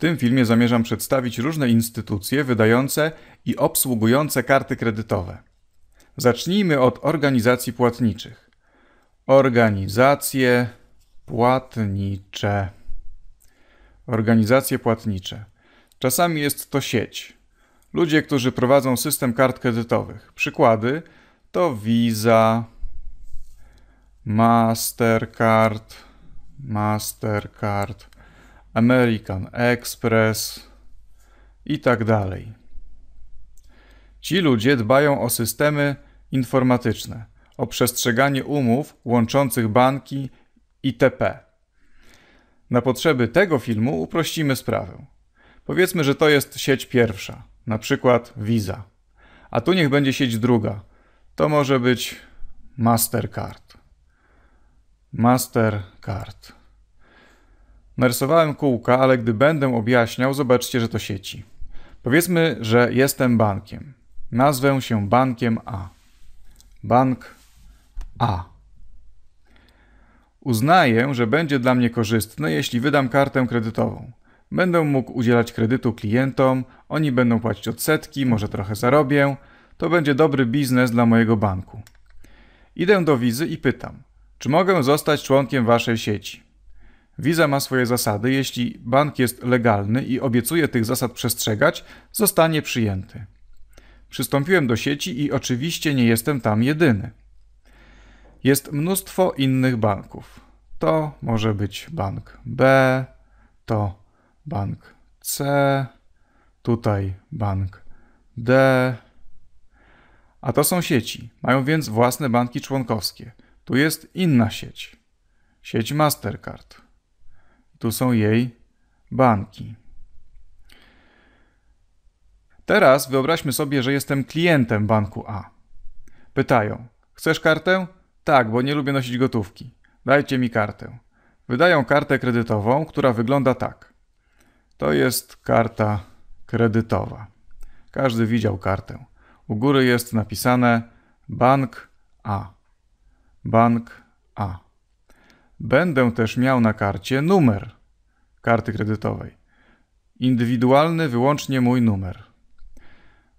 tym filmie zamierzam przedstawić różne instytucje wydające i obsługujące karty kredytowe. Zacznijmy od organizacji płatniczych. Organizacje płatnicze. Organizacje płatnicze. Czasami jest to sieć. Ludzie, którzy prowadzą system kart kredytowych. Przykłady to Visa, Mastercard, Mastercard, American Express i tak dalej. Ci ludzie dbają o systemy informatyczne, o przestrzeganie umów łączących banki itp. Na potrzeby tego filmu uprościmy sprawę. Powiedzmy, że to jest sieć pierwsza, na przykład Visa, a tu niech będzie sieć druga. To może być Mastercard. Mastercard. Narysowałem kółka, ale gdy będę objaśniał, zobaczcie, że to sieci. Powiedzmy, że jestem bankiem. Nazwę się bankiem A. Bank A. Uznaję, że będzie dla mnie korzystne, jeśli wydam kartę kredytową. Będę mógł udzielać kredytu klientom, oni będą płacić odsetki, może trochę zarobię. To będzie dobry biznes dla mojego banku. Idę do wizy i pytam: Czy mogę zostać członkiem waszej sieci? Wiza ma swoje zasady. Jeśli bank jest legalny i obiecuje tych zasad przestrzegać, zostanie przyjęty. Przystąpiłem do sieci i oczywiście nie jestem tam jedyny. Jest mnóstwo innych banków. To może być bank B, to bank C, tutaj bank D. A to są sieci, mają więc własne banki członkowskie. Tu jest inna sieć sieć Mastercard. Tu są jej banki. Teraz wyobraźmy sobie, że jestem klientem banku A. Pytają: Chcesz kartę? Tak, bo nie lubię nosić gotówki. Dajcie mi kartę. Wydają kartę kredytową, która wygląda tak. To jest karta kredytowa. Każdy widział kartę. U góry jest napisane Bank A. Bank A. Będę też miał na karcie numer karty kredytowej. Indywidualny wyłącznie mój numer.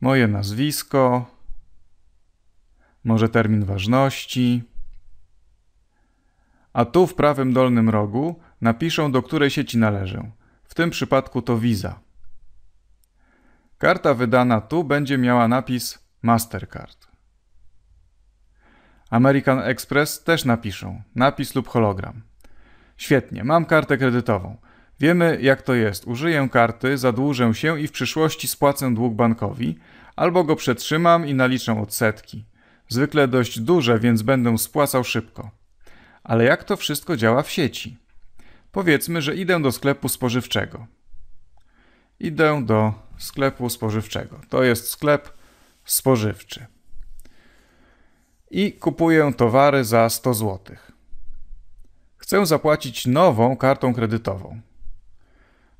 Moje nazwisko, może termin ważności. A tu w prawym dolnym rogu napiszę, do której sieci należę. W tym przypadku to Visa. Karta wydana tu będzie miała napis Mastercard. American Express też napiszą napis lub hologram. Świetnie, mam kartę kredytową. Wiemy, jak to jest. Użyję karty, zadłużę się i w przyszłości spłacę dług bankowi, albo go przetrzymam i naliczę odsetki. Zwykle dość duże, więc będę spłacał szybko. Ale jak to wszystko działa w sieci? Powiedzmy, że idę do sklepu spożywczego. Idę do sklepu spożywczego. To jest sklep spożywczy. I kupuję towary za 100 zł. Chcę zapłacić nową kartą kredytową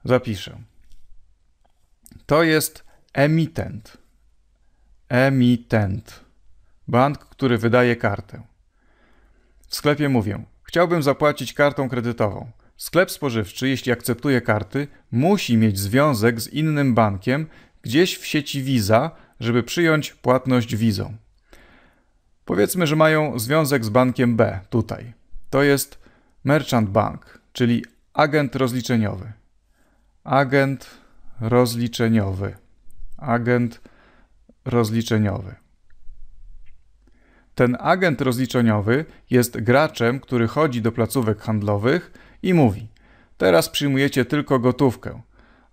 zapiszę. To jest emitent. Emitent. Bank, który wydaje kartę. W sklepie mówię: Chciałbym zapłacić kartą kredytową. Sklep spożywczy, jeśli akceptuje karty, musi mieć związek z innym bankiem gdzieś w sieci Visa, żeby przyjąć płatność wizą. Powiedzmy, że mają związek z bankiem B tutaj. To jest Merchant Bank, czyli agent rozliczeniowy agent rozliczeniowy. Agent rozliczeniowy. Ten agent rozliczeniowy jest graczem, który chodzi do placówek handlowych i mówi: Teraz przyjmujecie tylko gotówkę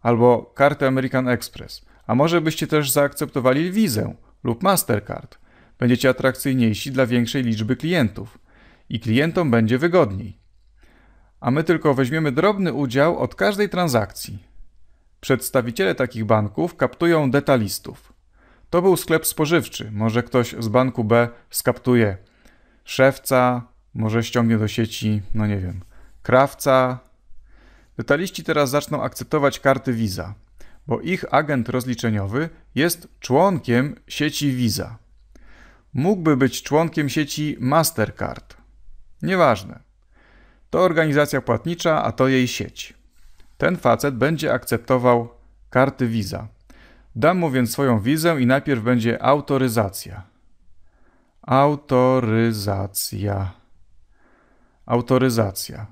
albo kartę American Express, a może byście też zaakceptowali wizę lub Mastercard. Będziecie atrakcyjniejsi dla większej liczby klientów i klientom będzie wygodniej a my tylko weźmiemy drobny udział od każdej transakcji. Przedstawiciele takich banków kaptują detalistów. To był sklep spożywczy, może ktoś z banku B skaptuje szewca, może ściągnie do sieci, no nie wiem, krawca. Detaliści teraz zaczną akceptować karty Visa, bo ich agent rozliczeniowy jest członkiem sieci Visa. Mógłby być członkiem sieci Mastercard. Nieważne. To organizacja płatnicza, a to jej sieć. Ten facet będzie akceptował karty Visa. Dam mu więc swoją wizę i najpierw będzie autoryzacja. Autoryzacja. Autoryzacja.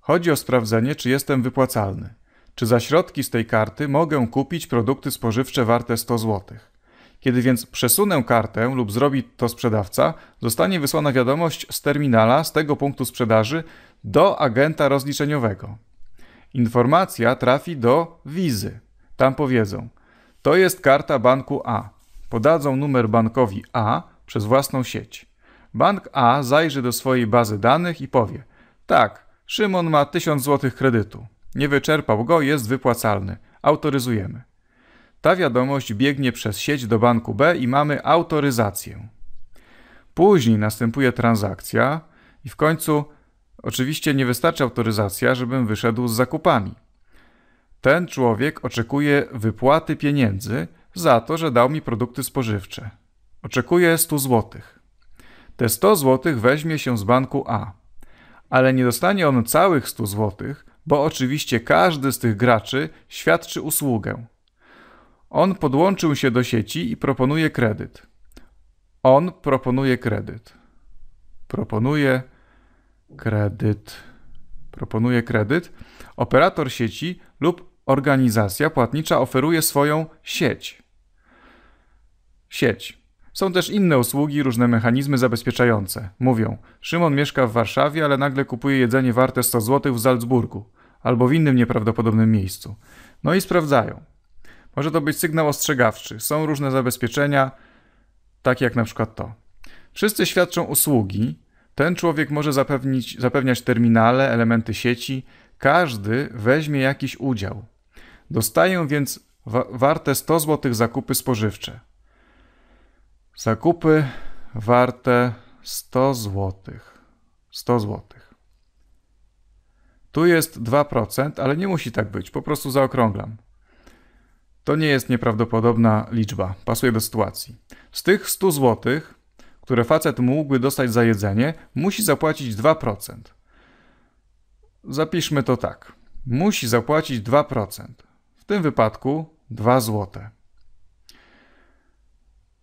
Chodzi o sprawdzenie, czy jestem wypłacalny. Czy za środki z tej karty mogę kupić produkty spożywcze warte 100 zł. Kiedy więc przesunę kartę lub zrobi to sprzedawca, zostanie wysłana wiadomość z terminala z tego punktu sprzedaży, do agenta rozliczeniowego. Informacja trafi do wizy. Tam powiedzą: To jest karta banku A. Podadzą numer bankowi A przez własną sieć. Bank A zajrzy do swojej bazy danych i powie: Tak, Szymon ma 1000 zł kredytu. Nie wyczerpał go, jest wypłacalny. Autoryzujemy. Ta wiadomość biegnie przez sieć do banku B i mamy autoryzację. Później następuje transakcja i w końcu Oczywiście nie wystarczy autoryzacja, żebym wyszedł z zakupami. Ten człowiek oczekuje wypłaty pieniędzy za to, że dał mi produkty spożywcze. Oczekuje 100 zł. Te 100 zł weźmie się z banku A, ale nie dostanie on całych 100 zł, bo oczywiście każdy z tych graczy świadczy usługę. On podłączył się do sieci i proponuje kredyt. On proponuje kredyt. Proponuje kredyt Kredyt. Proponuje kredyt. Operator sieci lub organizacja płatnicza oferuje swoją sieć. Sieć. Są też inne usługi, różne mechanizmy zabezpieczające. Mówią: Szymon mieszka w Warszawie, ale nagle kupuje jedzenie warte 100 zł w Salzburgu albo w innym nieprawdopodobnym miejscu. No i sprawdzają. Może to być sygnał ostrzegawczy. Są różne zabezpieczenia, takie jak na przykład to. Wszyscy świadczą usługi, ten człowiek może zapewnić, zapewniać terminale, elementy sieci, każdy weźmie jakiś udział. Dostaję więc wa warte 100 zł zakupy spożywcze. Zakupy warte 100 zł. 100 zł. Tu jest 2%, ale nie musi tak być, po prostu zaokrąglam. To nie jest nieprawdopodobna liczba, pasuje do sytuacji. Z tych 100 złotych które facet mógłby dostać za jedzenie, musi zapłacić 2%. Zapiszmy to tak. Musi zapłacić 2%. W tym wypadku 2 zł.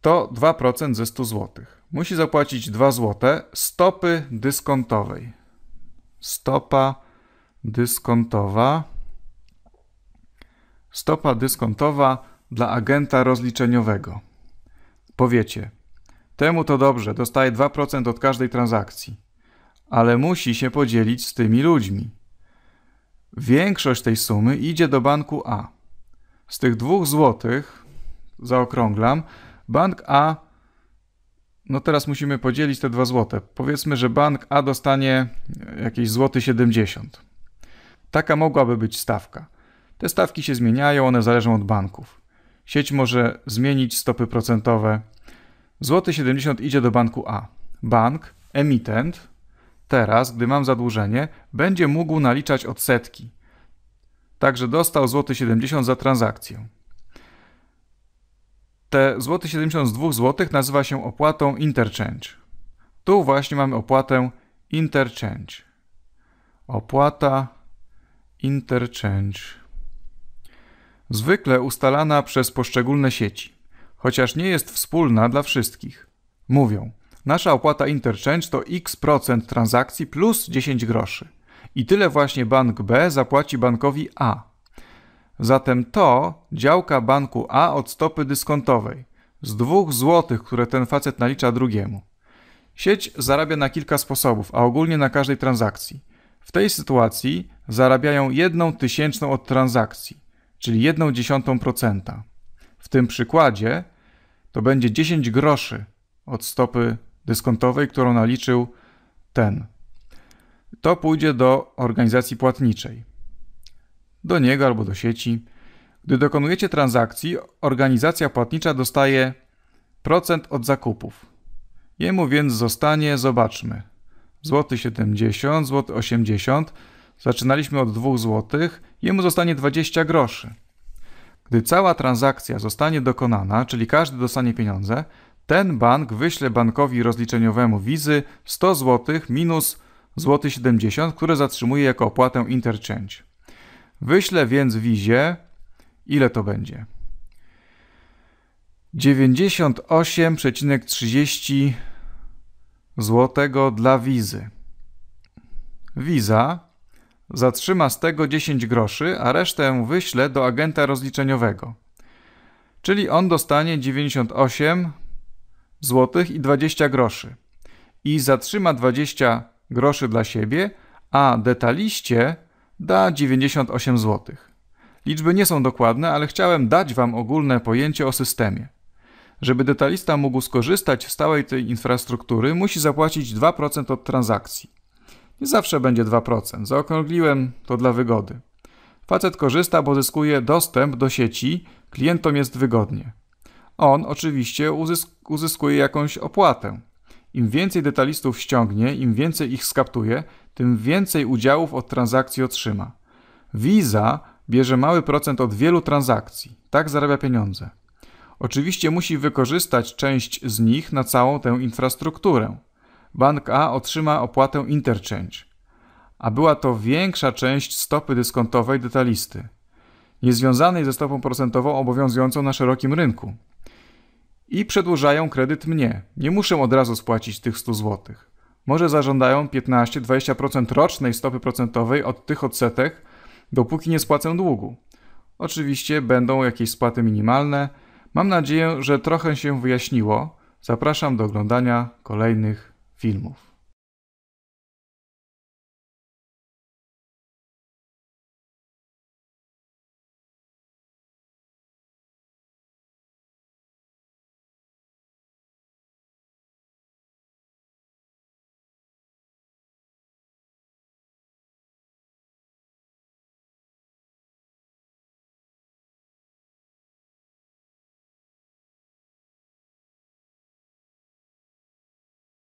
To 2% ze 100 zł. Musi zapłacić 2 zł stopy dyskontowej. Stopa dyskontowa. Stopa dyskontowa dla agenta rozliczeniowego. Powiecie, Temu to dobrze, dostaje 2% od każdej transakcji, ale musi się podzielić z tymi ludźmi. Większość tej sumy idzie do banku A. Z tych dwóch złotych, zaokrąglam, bank A, no teraz musimy podzielić te dwa złote. Powiedzmy, że bank A dostanie jakieś złoty 70. Taka mogłaby być stawka. Te stawki się zmieniają, one zależą od banków. Sieć może zmienić stopy procentowe, Złoty 70 idzie do banku A. Bank, emitent, teraz, gdy mam zadłużenie, będzie mógł naliczać odsetki. Także dostał złoty 70 za transakcję. Te złoty 70 z zł nazywa się opłatą interchange. Tu właśnie mamy opłatę interchange. Opłata interchange. Zwykle ustalana przez poszczególne sieci chociaż nie jest wspólna dla wszystkich. Mówią, nasza opłata interchange to x% transakcji plus 10 groszy. I tyle właśnie bank B zapłaci bankowi A. Zatem to działka banku A od stopy dyskontowej z dwóch złotych, które ten facet nalicza drugiemu. Sieć zarabia na kilka sposobów, a ogólnie na każdej transakcji. W tej sytuacji zarabiają jedną tysięczną od transakcji, czyli jedną dziesiątą procenta. W tym przykładzie to będzie 10 groszy od stopy dyskontowej, którą naliczył ten. To pójdzie do organizacji płatniczej, do niego albo do sieci. Gdy dokonujecie transakcji, organizacja płatnicza dostaje procent od zakupów. Jemu więc zostanie, zobaczmy, złoty 70, złoty 80. Zaczynaliśmy od 2 zł, jemu zostanie 20 groszy. Gdy cała transakcja zostanie dokonana, czyli każdy dostanie pieniądze, ten bank wyśle bankowi rozliczeniowemu wizy 100 zł minus złoty 70, zł, które zatrzymuje jako opłatę interchange. Wyślę więc wizie, ile to będzie? 98,30 zł dla wizy. Wiza Zatrzyma z tego 10 groszy, a resztę wyśle do agenta rozliczeniowego. Czyli on dostanie 98 zł i 20 groszy. I zatrzyma 20 groszy dla siebie, a detaliście da 98 zł. Liczby nie są dokładne, ale chciałem dać Wam ogólne pojęcie o systemie. Żeby detalista mógł skorzystać z całej tej infrastruktury, musi zapłacić 2% od transakcji i zawsze będzie 2%. Zaokrągliłem to dla wygody. Facet korzysta, bo zyskuje dostęp do sieci, klientom jest wygodnie. On oczywiście uzysk uzyskuje jakąś opłatę. Im więcej detalistów ściągnie, im więcej ich skaptuje, tym więcej udziałów od transakcji otrzyma. Visa bierze mały procent od wielu transakcji. Tak zarabia pieniądze. Oczywiście musi wykorzystać część z nich na całą tę infrastrukturę bank A otrzyma opłatę interchange, a była to większa część stopy dyskontowej detalisty, niezwiązanej ze stopą procentową obowiązującą na szerokim rynku. I przedłużają kredyt mnie. Nie muszę od razu spłacić tych 100 zł. Może zażądają 15-20% rocznej stopy procentowej od tych odsetek, dopóki nie spłacę długu. Oczywiście będą jakieś spłaty minimalne. Mam nadzieję, że trochę się wyjaśniło. Zapraszam do oglądania kolejnych filmów.